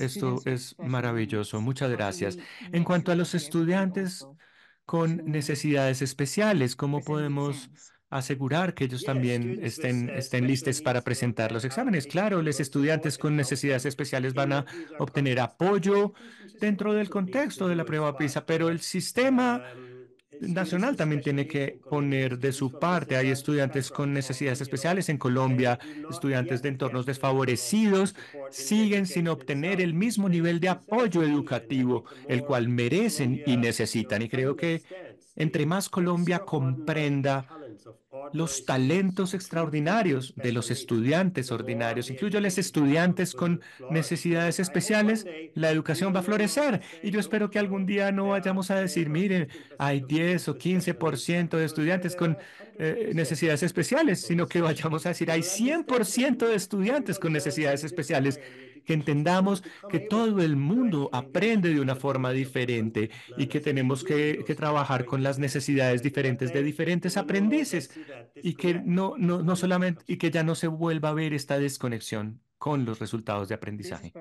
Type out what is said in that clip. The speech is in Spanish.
Esto es maravilloso. Muchas gracias. En cuanto a los estudiantes con mm. necesidades especiales, ¿cómo podemos asegurar que ellos también estén, estén listos para presentar los exámenes. Claro, los estudiantes con necesidades especiales van a obtener apoyo dentro del contexto de la prueba PISA, pero el sistema eh, nacional también tiene que poner de su parte. Hay estudiantes con necesidades especiales en Colombia, estudiantes de entornos desfavorecidos, siguen sin obtener el mismo nivel de apoyo educativo, el cual merecen y necesitan. Y creo que entre más Colombia comprenda los talentos extraordinarios de los estudiantes ordinarios. Incluyo a los estudiantes con necesidades especiales. La educación va a florecer y yo espero que algún día no vayamos a decir, miren, hay 10 o 15% de estudiantes con eh, necesidades especiales, sino que vayamos a decir, hay 100% de estudiantes con necesidades especiales que entendamos que todo el mundo aprende de una forma diferente y que tenemos que, trabajar con las necesidades diferentes de diferentes aprendices y que no, no, no solamente y que ya no se vuelva a ver esta desconexión con los resultados de aprendizaje.